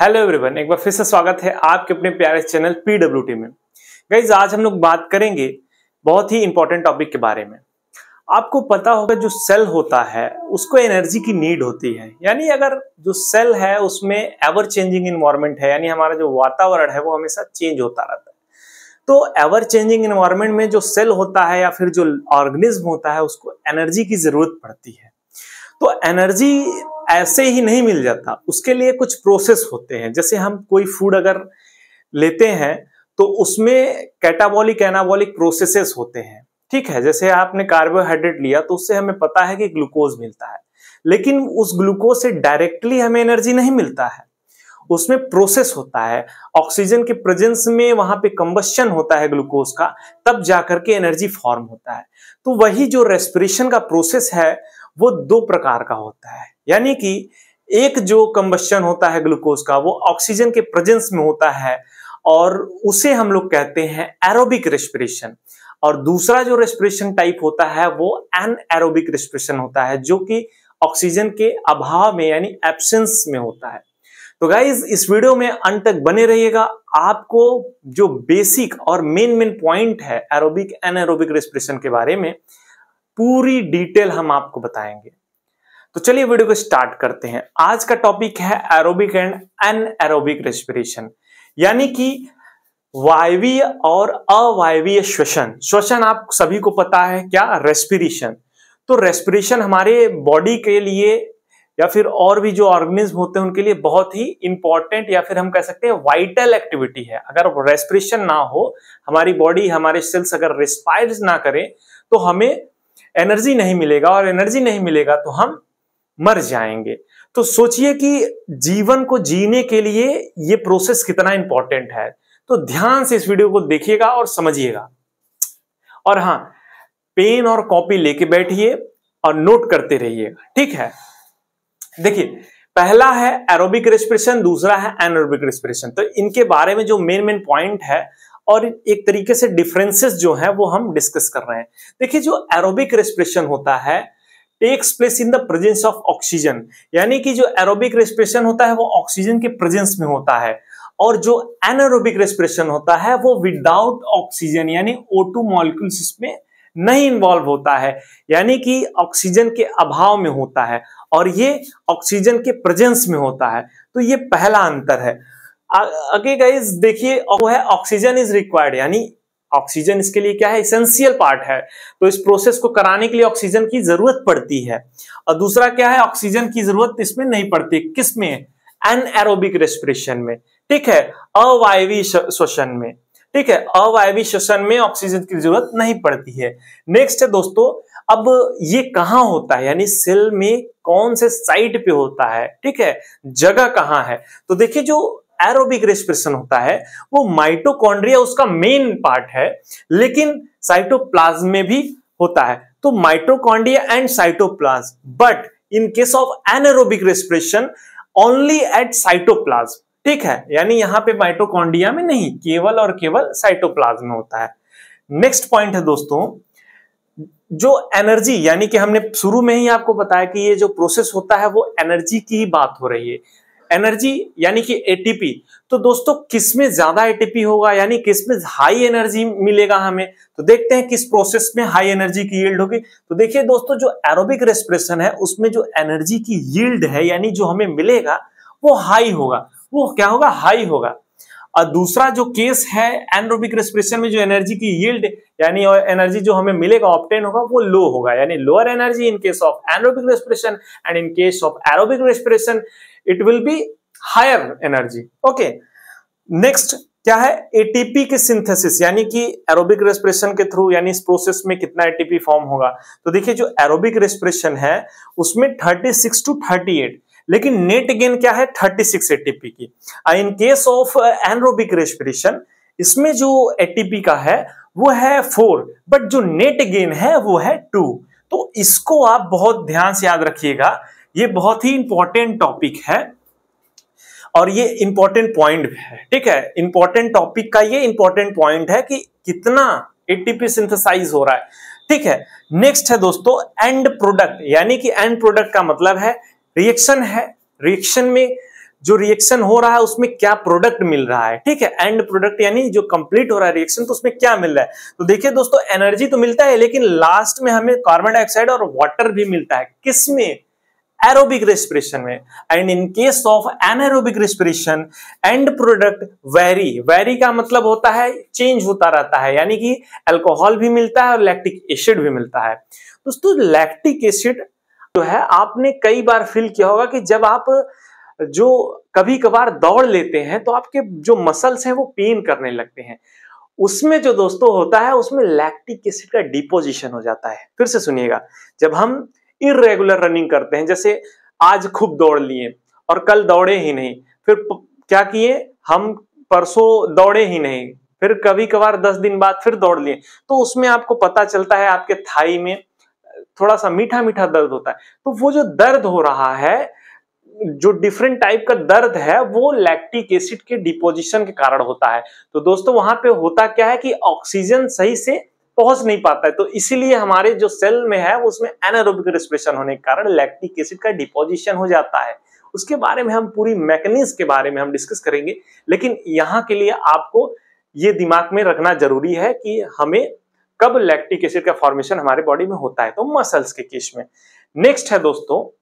hello everyone एक बार फिर से स्वागत है आपके अपने प्यारे चैनल पीडब्ल्यू में गाइज आज हम लोग बात करेंगे बहुत ही इंपॉर्टेंट टॉपिक के बारे में आपको पता होगा जो सेल होता है उसको एनर्जी की नीड होती है यानी अगर जो सेल है उसमें एवर चेंजिंग इन्वायरमेंट है यानी हमारा जो वातावरण है वो हमेशा चेंज होता रहता है तो एवर चेंजिंग इन्वायरमेंट में जो सेल होता है या फिर जो ऑर्गेनिज्म होता है उसको एनर्जी की जरूरत पड़ती है तो एनर्जी ऐसे ही नहीं मिल जाता उसके लिए कुछ प्रोसेस होते हैं जैसे हम कोई फूड अगर लेते हैं तो उसमें कैटाबॉलिक एनाबॉलिक प्रोसेसेस होते हैं ठीक है जैसे आपने कार्बोहाइड्रेट लिया तो उससे हमें पता है कि ग्लूकोज मिलता है लेकिन उस ग्लूकोज से डायरेक्टली हमें एनर्जी नहीं मिलता है उसमें प्रोसेस होता है ऑक्सीजन के प्रेजेंस में वहां पे कंबस्शन होता है ग्लूकोज का तब जाकर के एनर्जी फॉर्म होता है तो वही जो रेस्पिरेशन का प्रोसेस है वो दो प्रकार का होता है यानी कि एक जो कम्बशन होता है ग्लूकोज का वो ऑक्सीजन के प्रेजेंस में होता है और उसे हम लोग कहते हैं एरोबिक रेस्पिरेशन और दूसरा जो रेस्पिरेशन टाइप होता है वो एन एरोबिक रेस्पिरेशन होता है जो कि ऑक्सीजन के अभाव में यानी एब्सेंस में होता है तो गाइज इस वीडियो में अंत तक बने रहिएगा आपको जो बेसिक और मेन मेन पॉइंट है एरोबिक एन एरोबिक रेस्पिरेशन के बारे में पूरी डिटेल हम आपको बताएंगे तो चलिए वीडियो को स्टार्ट करते हैं आज का टॉपिक है aerobic and anaerobic respiration यानी कि वायवीय और अवायवीय श्वसन श्वसन आप सभी को पता है क्या रेस्पिरेशन तो रेस्पिरेशन हमारे बॉडी के लिए या फिर और भी जो ऑर्गेनिज्म होते हैं उनके लिए बहुत ही इंपॉर्टेंट या फिर हम कह सकते हैं वाइटल एक्टिविटी है अगर रेस्पिरेशन ना हो हमारी बॉडी हमारे सेल्स अगर रिस्पायर ना करें तो हमें एनर्जी नहीं मिलेगा और एनर्जी नहीं मिलेगा तो हम मर जाएंगे तो सोचिए कि जीवन को जीने के लिए ये प्रोसेस कितना इंपॉर्टेंट है तो ध्यान से इस वीडियो को देखिएगा और समझिएगा और हाँ पेन और कॉपी लेके बैठिए और नोट करते रहिएगा ठीक है देखिए पहला है एरोबिक रेस्पिरेशन दूसरा है एनोरबिक रेस्पिरेशन तो इनके बारे में जो मेन मेन पॉइंट है और एक तरीके से डिफरेंसेस जो है वो हम डिस्कस कर रहे हैं देखिए जो एरोबिक रेस्पिरेशन होता है takes place in the presence of oxygen यानी कि जो एरोबिक रेस्पिरेशन होता है वो ऑक्सीजन के प्रेजेंस में होता है और जो एनारोबिक रेस्पिरेशन होता है वो विदाउट ऑक्सीजन यानी ओ टू मॉलिक्यूल्स इसमें नहीं इन्वॉल्व होता है यानी कि ऑक्सीजन के अभाव में होता है और ये ऑक्सीजन के प्रेजेंस में होता है तो ये पहला अंतर है आगे गाइज देखिए वो है ऑक्सीजन इज रिक्वायर्ड यानी ऑक्सीजन इसके लिए क्या है इसेंशियल पार्ट है तो इस प्रोसेस को कराने के लिए ऑक्सीजन की जरूरत पड़ती है और दूसरा क्या है ऑक्सीजन की जरूरत इसमें नहीं पड़ती किस में एरोबिक रेस्पिरेशन में ठीक है अवायवी श्वसन में ठीक है अवायवी श्वसन में ऑक्सीजन की जरूरत नहीं पड़ती है नेक्स्ट है दोस्तों अब ये कहां होता है यानी सेल में कौन से साइट पे होता है ठीक है जगह कहां है तो देखिए जो एरोबिक रेस्पिरेशन होता है वो माइटोकॉन्ड्रिया उसका मेन पार्ट है लेकिन साइटोप्लाज्म में भी होता है तो mitochondria and cytoplasm but in case of anaerobic respiration only at cytoplasm ठीक है यानी यहां पे माइटोकॉन्ड्रिया में नहीं केवल और केवल साइटोप्लाज्म में होता है नेक्स्ट पॉइंट है दोस्तों जो एनर्जी यानी कि हमने शुरू में ही आपको बताया कि ये जो प्रोसेस होता है वो एनर्जी की ही बात हो रही है एनर्जी यानी कि एटीपी तो दोस्तों किस में ज्यादा एटीपी होगा यानी किस में हाई एनर्जी मिलेगा हमें तो देखते हैं किस प्रोसेस में हाई एनर्जी की यील्ड होगी तो देखिए दोस्तों जो एरोबिक रेस्पिरेशन है उसमें जो एनर्जी की यील्ड है यानी जो हमें मिलेगा वो हाई होगा वो क्या होगा हाई होगा और दूसरा जो केस है एनरोबिक रेस्पिरेशन में जो एनर्जी की यील्ड यानी एनर्जी जो हमें मिलेगा ऑप्टेन होगा वो लो होगा यानी lower energy in case of anaerobic respiration and in case of aerobic respiration it will be higher energy okay next क्या है एटीपी के सिंथेसिस यानी कि एरोबिक रेस्पिरेशन के थ्रू यानी इस प्रोसेस में कितना एटीपी फॉर्म होगा तो देखिए जो एरोबिक रेस्पिरेशन है उसमें 36 टू 38 लेकिन नेट गेन क्या है 36 एटीपी की in case of anaerobic respiration इसमें जो एटीपी का है वो है फोर बट जो नेट गेन है वो है टू तो इसको आप बहुत ध्यान से याद रखिएगा ये बहुत ही इंपॉर्टेंट टॉपिक है और ये इंपॉर्टेंट पॉइंट है ठीक है इंपॉर्टेंट टॉपिक का ये इंपॉर्टेंट पॉइंट है कि कितना एटीपी सिंथेसाइज हो रहा है ठीक है नेक्स्ट है दोस्तों एंड प्रोडक्ट यानी कि एंड प्रोडक्ट का मतलब है रिएक्शन है रिएक्शन में जो रिएक्शन हो रहा है उसमें क्या प्रोडक्ट मिल रहा है ठीक है एंड प्रोडक्ट यानी जो कंप्लीट हो रहा है रिएक्शन तो उसमें क्या मिल रहा है तो देखिए दोस्तों एनर्जी तो मिलता है लेकिन लास्ट में हमें कार्बन डाइऑक्साइड और वाटर भी मिलता है किसमें एरोबिक रेस्पिरेशन में and in case of anaerobic respiration end product very very का मतलब होता है चेंज होता रहता है यानी कि अल्कोहल भी मिलता है और लैक्टिक एसिड भी मिलता है दोस्तों लैक्टिक एसिड जो है आपने कई बार फील किया होगा कि जब आप जो कभी कभार दौड़ लेते हैं तो आपके जो मसल्स हैं वो पेन करने लगते हैं उसमें जो दोस्तों होता है उसमें लैक्टिक एसिड का डिपोजिशन हो जाता है फिर से सुनिएगा जब हम इरेगुलर रनिंग करते हैं जैसे आज खूब दौड़ लिए और कल दौड़े ही नहीं फिर क्या किए हम परसों दौड़े ही नहीं फिर कभी कभार दस दिन बाद फिर दौड़ लिए तो उसमें आपको पता चलता है आपके थाई में थोड़ा सा मीठा मीठा दर्द होता है तो वो जो दर्द हो रहा है जो डिफरेंट टाइप का दर्द है वो लैक्टिक एसिड के डिपोजिशन के कारण होता है तो दोस्तों वहां पे होता क्या है कि ऑक्सीजन सही से पहुंच नहीं पाता है तो इसीलिए हमारे जो सेल में है उसमें एनारोबिक रिस्पेशन होने के कारण लैक्टिक एसिड का डिपोजिशन हो जाता है उसके बारे में हम पूरी मैकेनिज्म के बारे में हम डिस्कस करेंगे लेकिन यहाँ के लिए आपको ये दिमाग में रखना जरूरी है कि हमें कब लैक्टिक एसिड का फॉर्मेशन हमारे बॉडी में होता है तो मसल्स के केस में नेक्स्ट है दोस्तों